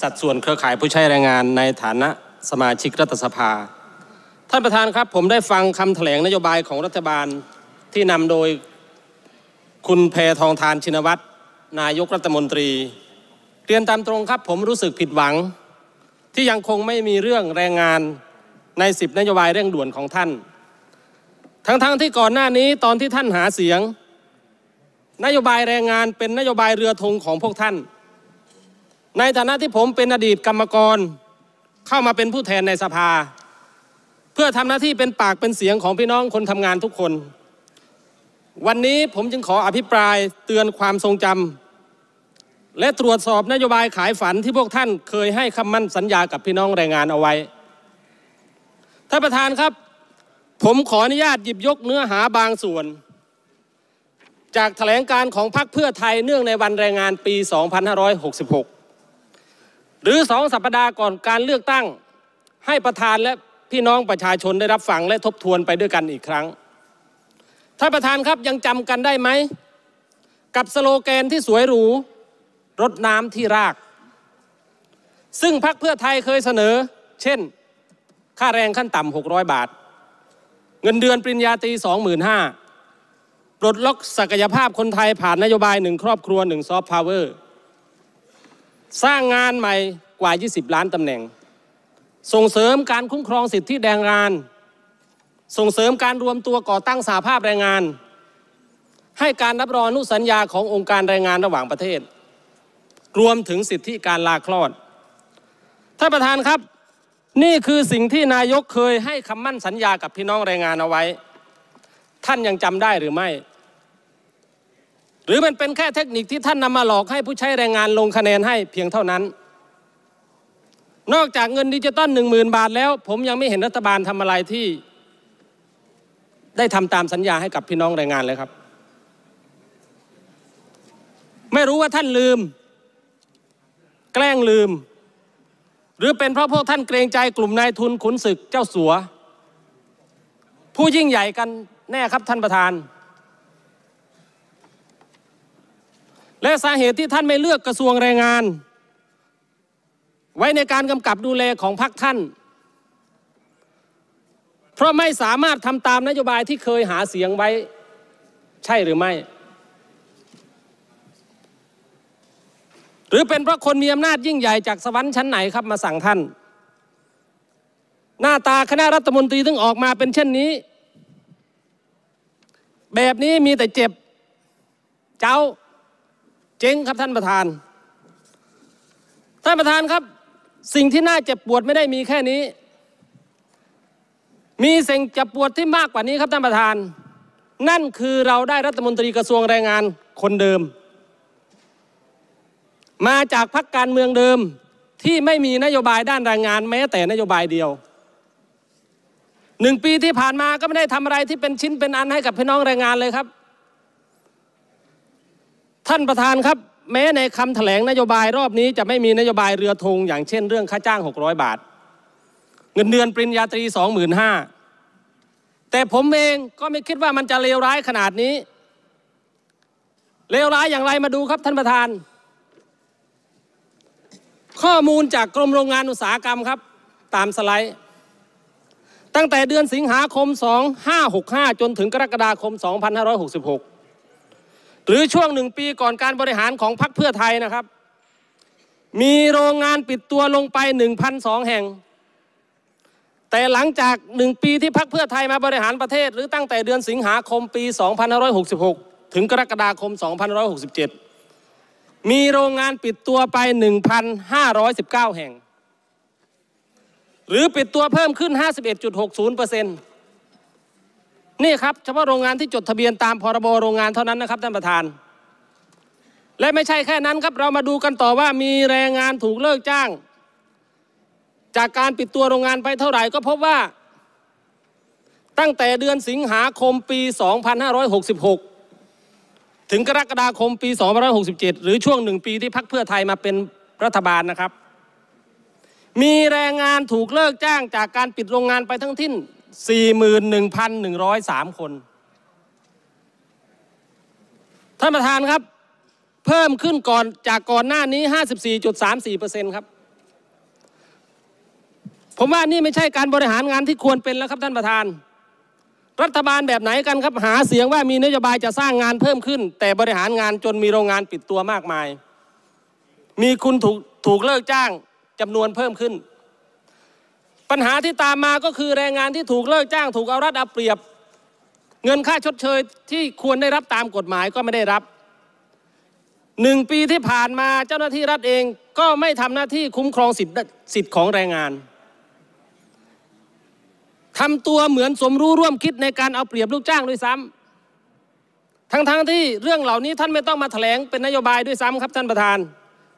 สัดส่วนเครือข่ายผู้ใช้แรงงานในฐานะสมาชิกรัฐสภา ท่านประธานครับผมได้ฟังคำแถลงนโยบายของรัฐบาล ที่นำโดยคุณเพทองทานชินวัตรนายกรัฐมนตรี เรียนตามตรงครับผมรู้สึกผิดหวัง ที่ยังคงไม่มีเรื่องแรงงานในสิบนโยบายเร่งด่วนของท่าน ทั้งๆทที่ก่อนหน้านี้ตอนที่ท่านหาเสียง นโยบายแรงงานเป็นนโยบายเรือธงของพวกท่านในฐานะที่ผมเป็นอดีตกรรมกร เข้ามาเป็นผู้แทนในสภา เพื่อทำหน้าที่เป็นปากเป็นเสียงของพี่น้องคนทำงานทุกคน วันนี้ผมจึงขออภิปรายเตือนความทรงจำและตรวจสอบนโยบายขายฝันที่พวกท่านเคยให้คำมั่นสัญญากับพี่น้องแรงงานเอาไว้ท่านประธานครับ ผมขออนุญาตหยิบยกเนื้อหาบางส่วน จากแถลงการของพรรคเพื่อไทยเนื่องในวันแรงงานปี 2566หรือสองสัปดาห์ก่อนการเลือกตั้ง ให้ประธานและพี่น้องประชาชนได้รับฟัง และทบทวนไปด้วยกันอีกครั้งท่านประธานครับยังจำกันได้ไหมกับสโลแกนที่สวยหรูรดน้ำที่ราก ซึ่งพรรคเพื่อไทยเคยเสนอ เช่น ค่าแรงขั้นต่ำ600 บาท เงินเดือนปริญญาตรี25,000ปลดล็อกศักยภาพคนไทยผ่านนโยบายหนึ่งครอบครัวหนึ่งซอฟต์พาวเวอร์สร้างงานใหม่กว่า 20 ล้านตำแหน่ง ส่งเสริมการคุ้มครองสิทธิแรงงาน ส่งเสริมการรวมตัวก่อตั้งสาภาพแรงงาน ให้การรับรองอนุสัญญาขององค์การแรงงานระหว่างประเทศ รวมถึงสิทธิการลาคลอด ท่านประธานครับ นี่คือสิ่งที่นายกเคยให้คำมั่นสัญญากับพี่น้องแรงงานเอาไว้ ท่านยังจำได้หรือไม่รือมันเป็นแค่เทคนิคที่ท่านนำมาหลอกให้ผู้ใช้แรงงานลงคะแนนให้เพียงเท่านั้น นอกจากเงินดิจิตอลหนึ่งหมื่นบาทแล้ว ผมยังไม่เห็นรัฐบาลทำอะไรที่ได้ทำตามสัญญาให้กับพี่น้องแรงงานเลยครับ ไม่รู้ว่าท่านลืม แกล้งลืม หรือเป็นเพราะพวกท่านเกรงใจกลุ่มนายทุนขุนศึกเจ้าสัว ผู้ยิ่งใหญ่กันแน่ครับท่านประธานและสาเหตุที่ท่านไม่เลือกกระทรวงแรงงาน ไว้ในการกำกับดูแลของพรรคท่าน เพราะไม่สามารถทำตามนโยบายที่เคยหาเสียงไว้ ใช่หรือไม่ หรือเป็นเพราะคนมีอำนาจยิ่งใหญ่จากสวรรค์ชั้นไหนครับมาสั่งท่าน หน้าตาคณะรัฐมนตรีถึงออกมาเป็นเช่นนี้ แบบนี้มีแต่เจ็บเจ้าเจ๊งครับท่านประธาน ท่านประธานครับสิ่งที่น่าเจ็บปวดไม่ได้มีแค่นี้ มีสิ่งเจ็บปวดที่มากกว่านี้ครับท่านประธาน นั่นคือเราได้รัฐมนตรีกระทรวงแรงงานคนเดิม มาจากพรรคการเมืองเดิมที่ไม่มีนโยบายด้านแรงงานแม้แต่นโยบายเดียว หนึ่งปีที่ผ่านมาก็ไม่ได้ทำอะไรที่เป็นชิ้นเป็นอันให้กับพี่น้องแรงงานเลยครับท่านประธานครับแม้ในคำแถลงนโยบายรอบนี้จะไม่มีนโยบายเรือธง อย่างเช่นเรื่องค่าจ้าง 600 บาท เงินเดือนปริญญาตรี 25,000แต่ผมเองก็ไม่คิดว่ามันจะเลวร้ายขนาดนี้เลวร้ายอย่างไรมาดูครับท่านประธาน ข้อมูลจากกรมโรงงานอุตสาหกรรมครับ ตามสไลด์ ตั้งแต่เดือนสิงหาคม 2565 จนถึงกรกฎาคม 2566หรือช่วงหนึ่งปีก่อนการบริหารของพรรคเพื่อไทยนะครับ มีโรงงานปิดตัวลงไป1,002แห่ง แต่หลังจากหนึ่งปีที่พรรคเพื่อไทยมาบริหารประเทศ หรือตั้งแต่เดือนสิงหาคมปี2566 ถึงกรกฎาคม2567 มีโรงงานปิดตัวไป 1,519 แห่ง หรือปิดตัวเพิ่มขึ้น 51.60%เปอร์เซ็นต์นี่ครับ เฉพาะโรงงานที่จดทะเบียนตามพรบโรงงานเท่านั้นนะครับท่านประธาน และไม่ใช่แค่นั้นครับ เรามาดูกันต่อว่ามีแรงงานถูกเลิกจ้าง จากการปิดตัวโรงงานไปเท่าไหร่ก็พบว่าตั้งแต่เดือนสิงหาคมปี 2566 ถึงกรกฎาคมปี 2567 หรือช่วงหนึ่งปีที่พักเพื่อไทยมาเป็นรัฐบาลนะครับ มีแรงงานถูกเลิกจ้าง จากการปิดโรงงานไปทั้งทิ้น41,103 คน ท่านประธานครับ เพิ่มขึ้นก่อนจากก่อนหน้านี้ 54.34%ครับ ผมว่านี่ไม่ใช่การบริหารงานที่ควรเป็นแล้วครับท่านประธาน รัฐบาลแบบไหนกันครับหาเสียงว่ามีนโยบายจะสร้างงานเพิ่มขึ้น แต่บริหารงานจนมีโรงงานปิดตัวมากมาย มีคุณถูกถูกเลิกจ้างจำนวนเพิ่มขึ้นปัญหาที่ตามมาก็คือแรงงานที่ถูกเลิกจ้างถูกเอารัดเอาเปรียบเงินค่าชดเชยที่ควรได้รับตามกฎหมายก็ไม่ได้รับหนึ่งปีที่ผ่านมาเจ้าหน้าที่รัฐเองก็ไม่ทำหน้าที่คุ้มครองสิทธิ์สิทธิของแรงงานทำตัวเหมือนสมรู้ร่วมคิดในการเอาเปรียบลูกจ้างด้วยซ้ำทั้งๆทที่เรื่องเหล่านี้ท่านไม่ต้องมาถแถลงเป็นนโยบายด้วยซ้ำครับท่านประธาน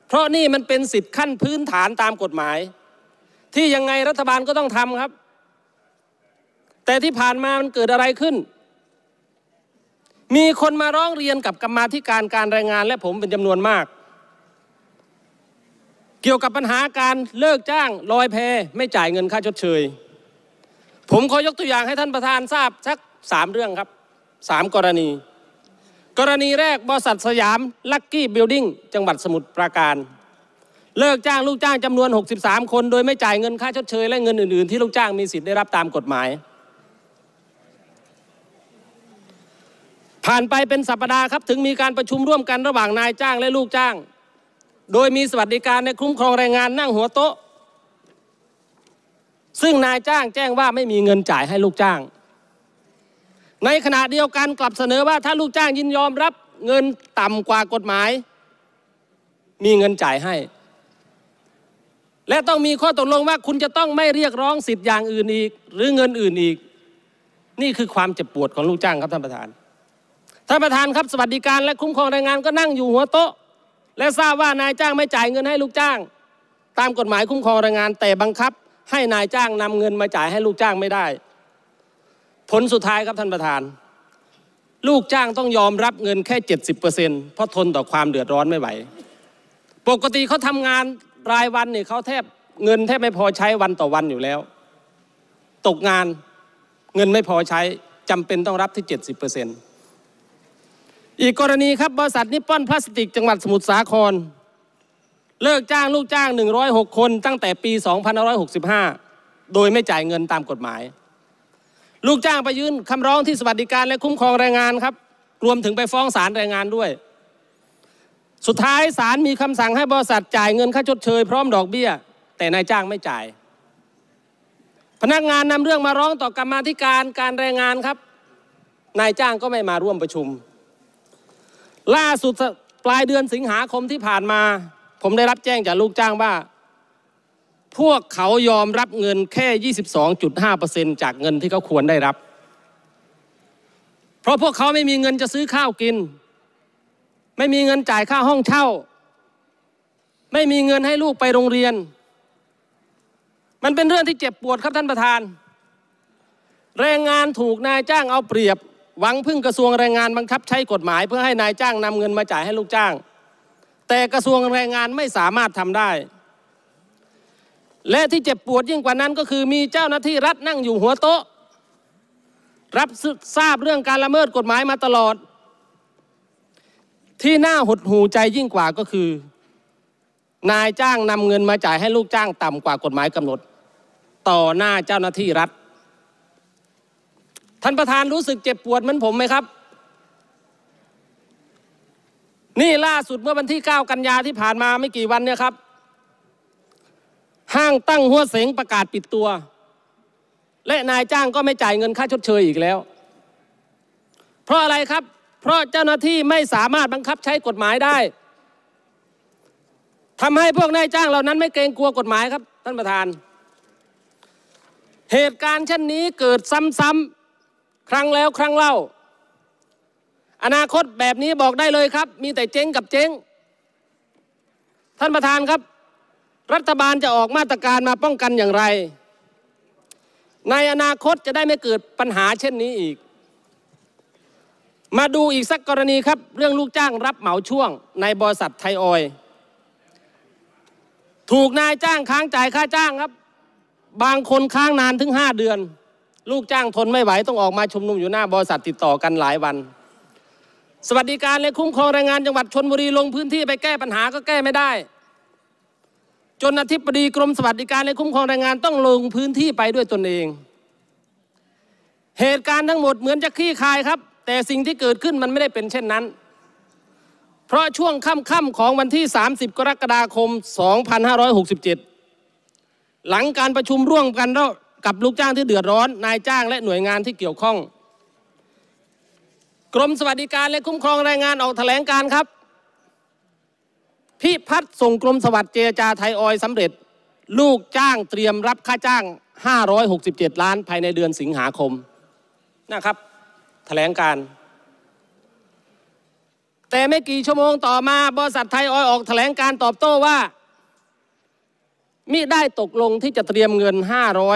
เพราะนี่มันเป็นสิทธิ์ขั้นพื้นฐานตามกฎหมายที่ยังไงรัฐบาลก็ต้องทำครับ แต่ที่ผ่านมามันเกิดอะไรขึ้น มีคนมาร้องเรียนกับกรรมาธิการการรายงานและผมเป็นจำนวนมาก เกี่ยวกับปัญหาการเลิกจ้างลอยแพไม่จ่ายเงินค่าชดเชย ผมขอยกตัวอย่างให้ท่านประธานทราบสักสามเรื่องครับสามกรณี กรณีแรกบริษัทสยามลักกี้บิลดิ้งจังหวัดสมุทรปราการเลิกจ้างลูกจ้างจำนวน 63 คนโดยไม่จ่ายเงิน ค่าชดเชยและเงินอื่นๆ ที่ลูกจ้างมีสิทธิ์ได้รับตามกฎหมาย ผ่านไปเป็นสัปปดาห์ครับถึงมีการประชุมร่วมกันระหว่างนายจ้างและลูกจ้าง โดยมีสวัสดิการในคุ้มครองแรงงานนั่งหัวโต๊ะ ซึ่งนายจ้างแจ้งว่าไม่มีเงินจ่ายให้ลูกจ้าง ในขณะเดียวกันกลับเสนอว่าถ้าลูกจ้างยินยอมรับเงินต่ำกว่ากฎหมาย มีเงินจ่ายให้และต้องมีข้อตกลงว่าคุณจะต้องไม่เรียกร้องสิทธิ์อย่างอื่นอีก หรือเงินอื่นอีก นี่คือความเจ็บปวดของลูกจ้างครับท่านประธานท่านประธานครับสวัสดิการ และคุ้มครองแรงงานก็นั่งอยู่หัวโต๊ะและทราบว่านายจ้างไม่จ่ายเงินให้ลูกจ้าง ตามกฎหมายคุ้มครองแรงงาน แต่บังคับให้นายจ้างนำเงินมาจ่ายให้ลูกจ้างไม่ได้ ผลสุดท้ายครับท่านประธาน ลูกจ้างต้องยอมรับเงินแค่70%เพราะทนต่อความเดือดร้อนไม่ไหวปกติเขาทำงานรายวันเนี่ยเขาแทบเงินแทบไม่พอใช้วันต่อวันอยู่แล้ว ตกงานเงินไม่พอใช้จำเป็นต้องรับที่ 70%เอีกกรณีครับ บริษัทนิปปอนพลาสติกจังหวัดสมุทรสาครเลิกจ้างลูกจ้าง 106 คนตั้งแต่ปี 2565 โดยไม่จ่ายเงินตามกฎหมาย ลูกจ้างไปยื่นคำร้องที่สวัสดิการและคุ้มครองแรงงานครับ รวมถึงไปฟ้องศาลแรงงานด้วยสุดท้ายศาลมีคำสั่งให้บริษัทจ่ายเงินค่าชดเชยพร้อมดอกเบี้ย แต่นายจ้างไม่จ่าย พนักงานนำเรื่องมาร้องต่อกรรมธิการการแรงงานครับ นายจ้างก็ไม่มาร่วมประชุม ล่าสุดปลายเดือนสิงหาคมที่ผ่านมา ผมได้รับแจ้งจากลูกจ้างว่า พวกเขายอมรับเงินแค่ 22.5%จากเงินที่เขาควรได้รับ เพราะพวกเขาไม่มีเงินจะซื้อข้าวกินไม่มีเงินจ่ายค่าห้องเช่า ไม่มีเงินให้ลูกไปโรงเรียน มันเป็นเรื่องที่เจ็บปวดครับท่านประธาน แรงงานถูกนายจ้างเอาเปรียบ หวังพึ่งกระทรวงแรงงานบังคับใช้กฎหมาย เพื่อให้นายจ้างนำเงินมาจ่ายให้ลูกจ้าง แต่กระทรวงแรงงานไม่สามารถทำได้ และที่เจ็บปวดยิ่งกว่านั้นก็คือมีเจ้าหน้าที่รัฐนั่งอยู่หัวโต๊ะ รับทราบเรื่องการละเมิดกฎหมายมาตลอดที่น่าหดหูใจยิ่งกว่าก็คือ นายจ้างนำเงินมาจ่ายให้ลูกจ้างต่ำกว่ากฎหมายกำหนด ต่อหน้าเจ้าหน้าที่รัฐท่านประธานรู้สึกเจ็บปวดเหมือนผมไหมครับ นี่ล่าสุดเมื่อวันที่9กันยาที่ผ่านมาไม่กี่วันเนี่ยครับ ห้างตั้งหัวเสงประกาศปิดตัว และนายจ้างก็ไม่จ่ายเงินค่าชดเชยอีกแล้ว เพราะอะไรครับเพราะเจ้าหน้าที่ไม่สามารถบังคับใช้กฎหมายได้ทำให้พวกนายจ้างเหล่านั้น ไม่เกรงกลัวกฎหมายครับ ท่านประธาน เหตุการณ์เช่นนี้เกิดซ้ำๆครั้งแล้วครั้งเล่า อนาคตแบบนี้บอกได้เลยครับมีแต่เจ๊งกับเจ๊ง ท่านประธานครับ รัฐบาลจะออกมาตรการมาป้องกันอย่างไร ในอนาคตจะได้ไม่เกิดปัญหาเช่นนี้อีกมาดูอีกสักกรณีครับ เรื่องลูกจ้างรับเหมาช่วงในบริษัทไทยออยถูกนายจ้างค้างจ่ายค่าจ้างครับ บางคนค้างนานถึง 5 เดือน ลูกจ้างทนไม่ไหวต้องออกมาชุมนุมอยู่หน้าบริษัทติดต่อกันหลายวัน สวัสดิการและคุ้มครองแรงงานจังหวัดชนบุรีลงพื้นที่ไปแก้ปัญหาก็แก้ไม่ได้ จนอธิบดีกรมสวัสดิการและคุ้มครองแรงงานต้องลงพื้นที่ไปด้วยตนเอง เหตุการณ์ทั้งหมดเหมือนจะคลี่คลายครับแต่สิ่งที่เกิดขึ้นมันไม่ได้เป็นเช่นนั้น เพราะช่วงค่ำๆของวันที่ 30 กรกฎาคม 2567 หลังการประชุมร่วมกันกับลูกจ้างที่เดือดร้อน นายจ้างและหน่วยงานที่เกี่ยวข้อง กรมสวัสดิการและคุ้มครองแรงงานออกแถลงการครับ พี่พัดส่งกรมสวัสดิ์เจรจาไทยออยสำเร็จ ลูกจ้างเตรียมรับค่าจ้าง 567 ล้านภายในเดือนสิงหาคม นะครับแถลงการ แต่ไม่กี่ชั่วโมงต่อมา บริษัทไทยออยออกแถลงการตอบโต้ว่ามิได้ตกลงที่จะเตรียมเงิน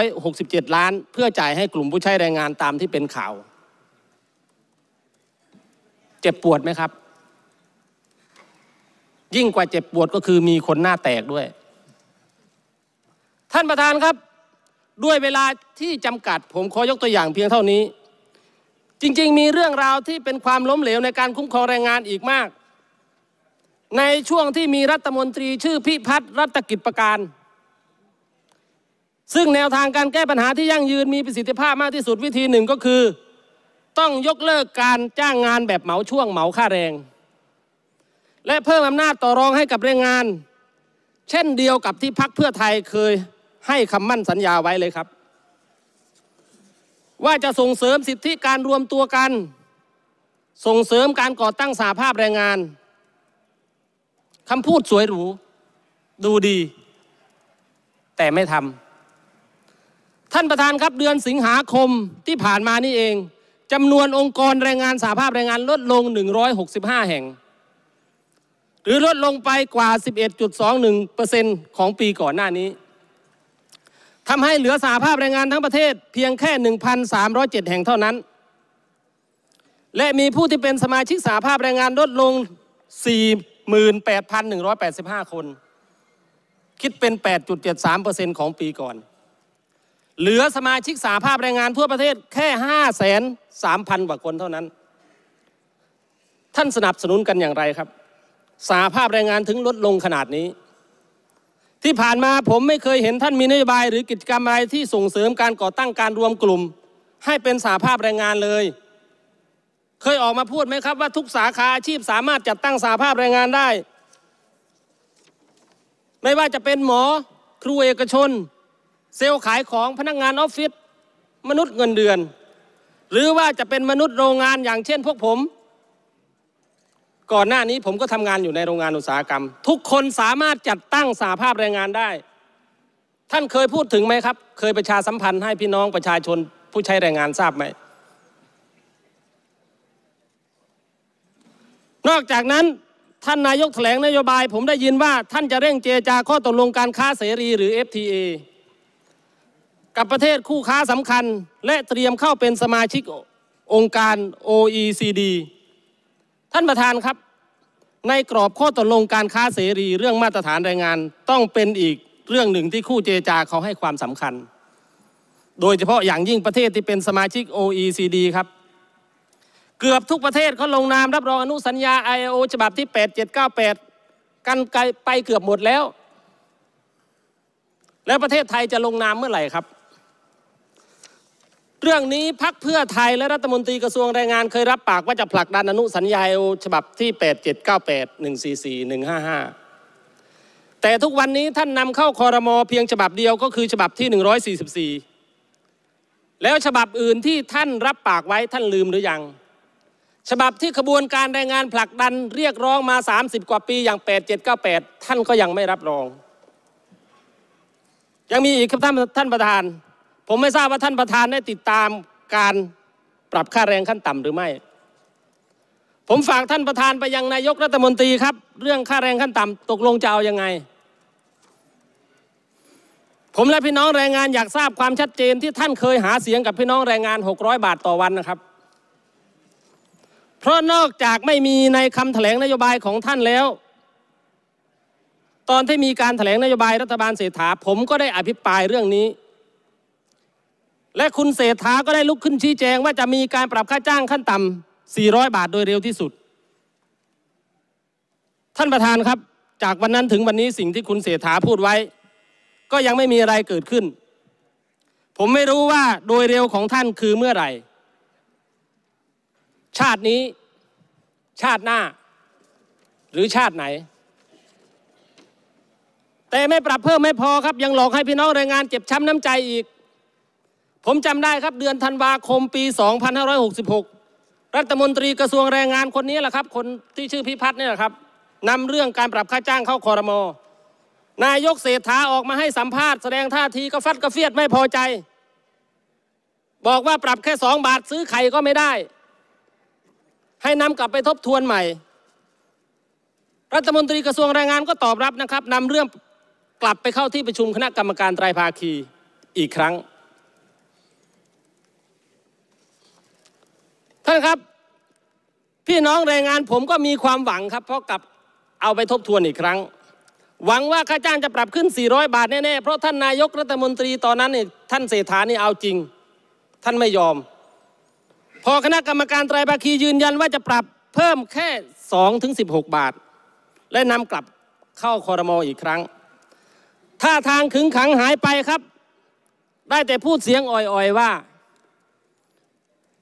567 ล้าน เพื่อจ่ายให้กลุ่มผู้ใช้แรงงานตามที่เป็นข่าว เจ็บปวดไหมครับ ยิ่งกว่าเจ็บปวดก็คือมีคนหน้าแตกด้วย ท่านประธานครับด้วยเวลาที่จำกัด ผมขอยกตัวอย่างเพียงเท่านี้จริงๆ มีเรื่องราวที่เป็นความล้มเหลวในการคุ้มครองแรงงานอีกมาก ในช่วงที่มีรัฐมนตรีชื่อพิพัฒน์รัตกิจประการ ซึ่งแนวทางการแก้ปัญหาที่ยั่งยืนมีประสิทธิภาพมากที่สุดวิธีหนึ่งก็คือ ต้องยกเลิกการจ้างงานแบบเหมาช่วงเหมาค่าแรง และเพิ่มอำนาจต่อรองให้กับแรงงาน เช่นเดียวกับที่พักเพื่อไทยเคยให้คำมั่นสัญญาไว้เลยครับว่าจะส่งเสริมสิทธิการรวมตัวกัน ส่งเสริมการก่อตั้งสาภาพแรงงาน คำพูดสวยหรู ดูดี แต่ไม่ทำ ท่านประธานครับเดือนสิงหาคมที่ผ่านมานี่เองจำนวนองค์กรแรงงานสาภาพแรงงานลดลง 165 แห่ง หรือลดลงไปกว่า 11.21%ของปีก่อนหน้านี้ทำให้เหลือสาภาพแรงงานทั้งประเทศเพียงแค่ 1,307 แห่งเท่านั้น และมีผู้ที่เป็นสมาชิกสาภาพแรงงานลดลง 48,185 คน คิดเป็น 8.73%ของปีก่อน เหลือสมาชิกสาภาพแรงงานทั่วประเทศแค่ 5,300กว่าคนเท่านั้น ท่านสนับสนุนกันอย่างไรครับ สาภาพแรงงานถึงลดลงขนาดนี้ที่ผ่านมาผมไม่เคยเห็นท่านมีนโยบาย หรือกิจกรรมอะไรที่ส่งเสริมการก่อตั้งการรวมกลุ่ม ให้เป็นสาภาพแรงงานเลย เคยออกมาพูดไหมครับว่าทุกสาขาอาชีพสามารถจัดตั้งสาภาพแรงงานได้ ไม่ว่าจะเป็นหมอครูเอกชน เซลล์ขายของพนักงงานออฟฟิศมนุษย์เงินเดือน หรือว่าจะเป็นมนุษย์โรงงานอย่างเช่นพวกผมก่อนหน้านี้ผมก็ทำงานอยู่ในโรงงานอุตสาหกรรม ทุกคนสามารถจัดตั้งสาภาพแรงงานได้ ท่านเคยพูดถึงไหมครับ เคยประชาสัมพันธ์ให้พี่น้องประชาชนผู้ใช้แรงงานทราบไหม นอกจากนั้นท่านนายกแถลงนโยบายผมได้ยินว่าท่านจะเร่งเจรจาข้อตกลงการค้าเสรีหรือ FTA กับประเทศคู่ค้าสำคัญ และเตรียมเข้าเป็นสมาชิกองค์การ OECD ท่านประธานครับ ในกรอบข้อตกลงการค้าเสรีเรื่องมาตรฐานแรงงานต้องเป็นอีกเรื่องหนึ่งที่คู่เจจาเขาให้ความสำคัญ โดยเฉพาะอย่างยิ่งประเทศที่เป็นสมาชิก OECD ครับ เกือบทุกประเทศเขาลงนามรับรองอนุสัญญา ILO ฉบับที่ 8798 กันไกลไปเกือบหมดแล้ว แล้วประเทศไทยจะลงนามเมื่อไหร่ครับเรื่องนี้พักเพื่อไทย และรัฐมนตรีกระทรวงแรงงานเคยรับปากว่าจะผลักดันอนุสัญญาฉบับที่ 8798 144 155 แต่ทุกวันนี้ท่านนำเข้าคอรมอเพียงฉบับเดียวก็คือฉบับที่ 144 แล้วฉบับอื่นที่ท่านรับปากไว้ท่านลืมหรือยัง ฉบับที่ขบวนการแรงงานผลักดันเรียกร้องมา 30 กว่าปีอย่าง 8798 ท่านก็ยังไม่รับรอง ยังมีอีกครับท่านท่านประธานผมไม่ทราบว่าท่านประธานได้ติดตามการปรับค่าแรงขั้นต่ำหรือไม่ ผมฝากท่านประธานไปยังนายกรัฐมนตรีครับเรื่องค่าแรงขั้นต่ำตกลงจะเอาอยัางไง ผมและพี่น้องแรงงานอยากทราบความชัดเจนที่ท่านเคยหาเสียงกับพี่น้องแรงงาน 600 บาทต่อวันนะครับ เพราะนอกจากไม่มีในคำแถลงนโยบายของท่านแล้ว ตอนที่มีการแถลงนโยบายรัฐบาลเศรษฐาผมก็ได้อภิปรายเรื่องนี้และคุณเศรษฐาก็ได้ลุกขึ้นชี้แจงว่าจะมีการปรับค่าจ้างขั้นต่ำ 400 บาทโดยเร็วที่สุด ท่านประธานครับ จากวันนั้นถึงวันนี้สิ่งที่คุณเศรษฐาพูดไว้ ก็ยังไม่มีอะไรเกิดขึ้น ผมไม่รู้ว่าโดยเร็วของท่านคือเมื่อไหร่ชาตินี้ ชาติหน้า หรือชาติไหน แต่ไม่ปรับเพิ่มไม่พอครับยังหลอกให้พี่น้องแรงงานเจ็บช้ำน้ำใจอีกผมจำได้ครับ เดือนธันวาคมปี 2566 รัฐมนตรีกระทรวงแรงงานคนนี้แหละครับ คนที่ชื่อพิพัฒน์เนี่ยแหละครับนำเรื่องการปรับค่าจ้างเข้าคอรมอนายกเศรษฐาออกมาให้สัมภาษณ์ แสดงท่าที ก็ฟัดกระเฟียดไม่พอใจ บอกว่าปรับแค่สองบาทซื้อไข่ก็ไม่ได้ ให้นำกลับไปทบทวนใหม่ รัฐมนตรีกระทรวงแรงงานก็ตอบรับนะครับนำเรื่องกลับไปเข้าที่ประชุมคณะกรรมการไตรภาคีอีกครั้งานครับพี่น้องแรงงานผมก็มีความหวังครับ เพราะกับเอาไปทบทวนอีกครั้ง หวังว่าค่าจ้างจะปรับขึ้น 400 บาทแน่ ๆ เพราะท่านนายกรัฐมนตรี ตอนนั้นนี่ท่านเศรษฐานี่เอาจริงท่านไม่ยอม พอคณะกรรมการไตรภาคียืนยันว่าจะปรับเพิ่มแค่ 2 ถึง 16 บาท และนำกลับเข้าคอรมออีกครั้งท่าทางขึงขังหายไปครับ ได้แต่พูดเสียงอ่อยๆว่า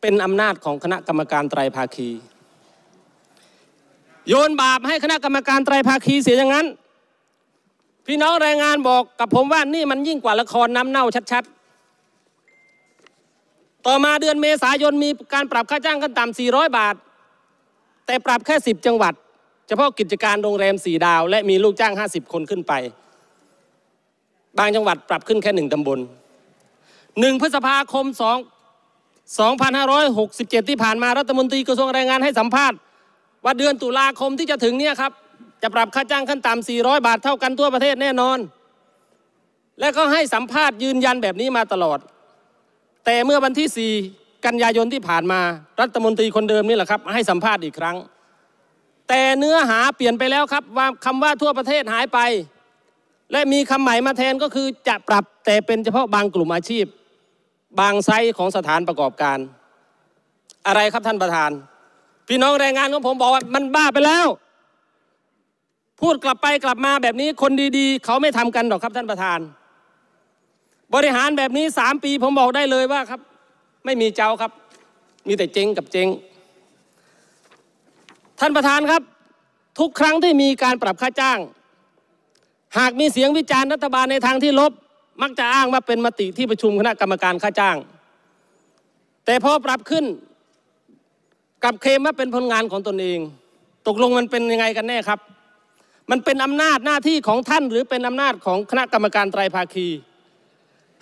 เป็นอำนาจของคณะกรรมการไตรภาคี โยนบาปให้คณะกรรมการไตรภาคีเสียอย่างนั้น พี่น้องรายงานบอกกับผมว่านี่มันยิ่งกว่าละครน้ำเน่าชัดๆ ต่อมาเดือนเมษายนมีการปรับค่าจ้างขั้นต่ำ 400 บาท แต่ปรับแค่ 10 จังหวัดเฉพาะกิจการโรงแรม 4 ดาว และมีลูกจ้าง 50 คนขึ้นไป บางจังหวัดปรับขึ้นแค่1ตำบล1พฤษภาคม2 2567 ที่ผ่านมารัฐมนตรีกระทรวงแรงงานให้สัมภาษณ์ว่าเดือนตุลาคมที่จะถึงเนี่ยครับจะปรับค่าจ้างขั้นต่ำ400 บาทเท่ากันทั่วประเทศแน่นอน และก็ให้สัมภาษณ์ยืนยันแบบนี้มาตลอด แต่เมื่อวันที่ 4 กันยายนที่ผ่านมารัฐมนตรีคนเดิมนี่แหละครับให้สัมภาษณ์อีกครั้ง แต่เนื้อหาเปลี่ยนไปแล้วครับว่าคำว่าทั่วประเทศหายไป และมีคำใหม่มาแทนก็คือจะปรับแต่เป็นเฉพาะบางกลุ่มอาชีพบางไซต์ของสถานประกอบการ อะไรครับท่านประธาน พี่น้องแรงงานของผมบอกว่ามันบ้าไปแล้ว พูดกลับไปกลับมาแบบนี้คนดีๆ เขาไม่ทำกันหรอกครับ ท่านประธาน บริหารแบบนี้สามปีผมบอกได้เลยว่าครับ ไม่มีเจ้าครับ มีแต่เจ๊งกับเจ๊งท่านประธานครับ ทุกครั้งที่มีการปรับค่าจ้าง หากมีเสียงวิจารณ์รัฐบาลในทางที่ลบมักจะอ้างว่าเป็นมติที่ประชุมคณะกรรมการค่าจ้าง แต่พอปรับขึ้นกับเคมว่าเป็นผลงานของตนเอง ตกลงมันเป็นยังไงกันแน่ครับ มันเป็นอำนาจหน้าที่ของท่านหรือเป็นอำนาจของคณะกรรมการไตรภาคี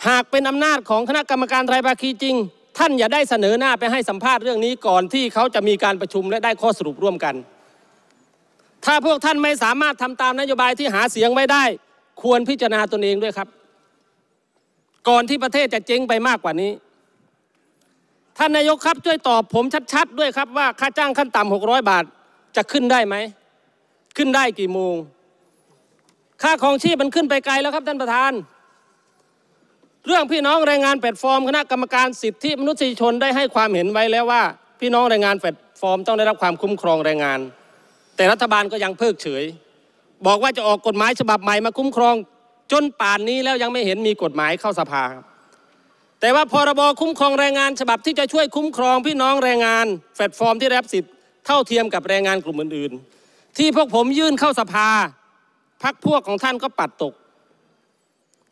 หากเป็นอำนาจของคณะกรรมการไตรภาคีจริง ท่านอย่าได้เสนอหน้าไปให้สัมภาษณ์เรื่องนี้ก่อนที่เขาจะมีการประชุมและได้ข้อสรุปร่วมกัน ถ้าพวกท่านไม่สามารถทำตามนโยบายที่หาเสียงไว้ได้ ควรพิจารณาตนเองด้วยครับก่อนที่ประเทศจะเจ๊งไปมากกว่านี้ ท่านนายกครับช่วยตอบผมชัดๆด้วยครับว่า ค่าจ้างขั้นต่ำหกร้อยบาทจะขึ้นได้ไหม ขึ้นได้กี่โมง ค่าครองชีพมันขึ้นไปไกลแล้วครับท่านประธาน เรื่องพี่น้องแรงงานแพลตฟอร์มคณะกรรมการสิทธิมนุษยชนได้ให้ความเห็นไว้แล้วว่า พี่น้องแรงงานแพลตฟอร์มต้องได้รับความคุ้มครองแรงงาน แต่รัฐบาลก็ยังเพิกเฉย บอกว่าจะออกกฎหมายฉบับใหม่มาคุ้มครองจนป่านนี้แล้วยังไม่เห็นมีกฎหมายเข้าสภา แต่ว่าพรบคุ้มครองแรงงานฉบับที่จะช่วยคุ้มครองพี่น้องแรงงานแพลตฟอร์มที่รับสิทธิ์เท่าเทียมกับแรงงานกลุ่มอื่นๆ ที่พวกผมยื่นเข้าสภาพักพวกของท่านก็ปัดตก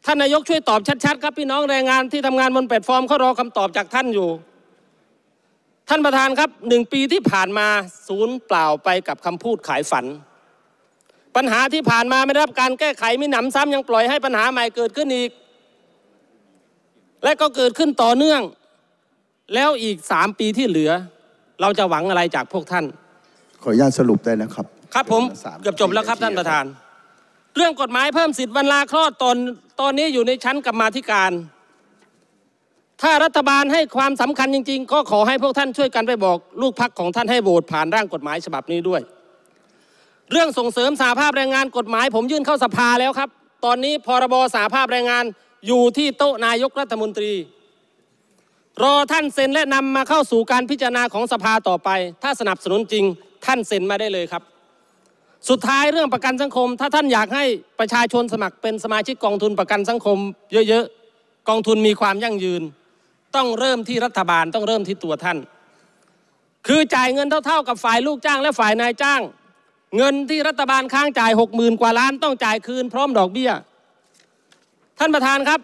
ท่านนายกช่วยตอบชัดๆครับพี่น้องแรงงานที่ทำงานบนแพลตฟอร์มเขารอคำตอบจากท่านอยู่ ท่านประธานครับหนึ่งปีที่ผ่านมาศูนย์เปล่าไปกับคำพูดขายฝันปัญหาที่ผ่านมาไม่ได้รับการแก้ไข มีหนำซ้ำยังปล่อยให้ปัญหาใหม่เกิดขึ้นอีก และก็เกิดขึ้นต่อเนื่อง แล้วอีกสามปีที่เหลือ เราจะหวังอะไรจากพวกท่าน ขออนุญาตสรุปได้นะครับ ครับผมเกือบจบแล้วครับท่านประธาน เรื่องกฎหมายเพิ่มสิทธิ์วันลาคลอดตอนตอนนี้อยู่ในชั้นกรรมาธิการ ถ้ารัฐบาลให้ความสำคัญจริงๆ ก็ขอให้พวกท่านช่วยกันไปบอกลูกพักของท่านให้โหวตผ่านร่างกฎหมายฉบับนี้ด้วยเรื่องส่งเสริมสาภาพแรงงานกฎหมายผมยื่นเข้าสภาแล้วครับ ตอนนี้พรบสาภาพแรงงานอยู่ที่โต๊ะนายกรัฐมนตรีรอท่านเซ็นและนำมาเข้าสู่การพิจารณาของสภาต่อไป ถ้าสนับสนุนจริงท่านเซ็นมาได้เลยครับ สุดท้ายเรื่องประกันสังคม ถ้าท่านอยากให้ประชาชนสมัครเป็นสมาชิกกองทุนประกันสังคม เยอะๆกองทุนมีความยั่งยืน ต้องเริ่มที่รัฐบาลต้องเริ่มที่ตัวท่าน คือจ่ายเงินเท่า ๆ กับฝ่ายลูกจ้างและฝ่ายนายจ้างเงินที่รัฐบาลค้างจ่ายหกหมื่นกว่าล้านต้องจ่ายคืนพร้อมดอกเบี้ย ท่านประธานครับ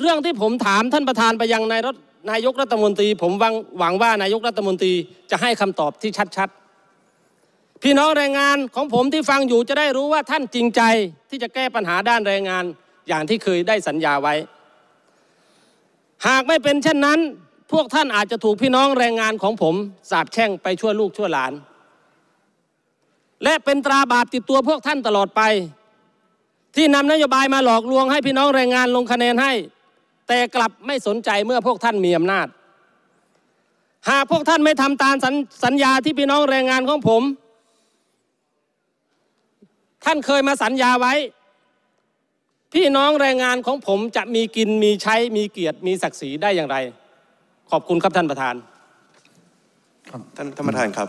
เรื่องที่ผมถามท่านประธานไปยังนายรนายกรัฐมนตรี ผมหวังหวังว่านายกรัฐมนตรีจะให้คำตอบที่ชัด ๆ พี่น้องแรงงานของผมที่ฟังอยู่จะได้รู้ว่าท่านจริงใจที่จะแก้ปัญหาด้านแรงงาน อย่างที่เคยได้สัญญาไว้ หากไม่เป็นเช่นนั้น พวกท่านอาจจะถูกพี่น้องแรงงานของผมสาบแช่งไปชั่วลูกชั่วหลานและเป็นตราบาปติดตัวพวกท่านตลอดไป ที่นำนโยบายมาหลอกลวงให้พี่น้องแรงงานลงคะแนนให้ แต่กลับไม่สนใจเมื่อพวกท่านมีอำนาจ หากพวกท่านไม่ทำตามสสัญญาที่พี่น้องแรงงานของผม ท่านเคยมาสัญญาไว้พี่น้องแรงงานของผมจะมีกินมีใช้มีเกียรติมีศักดิ์ศรีได้อย่างไร ขอบคุณครับท่านประธานท่าน ท่านประธานครับ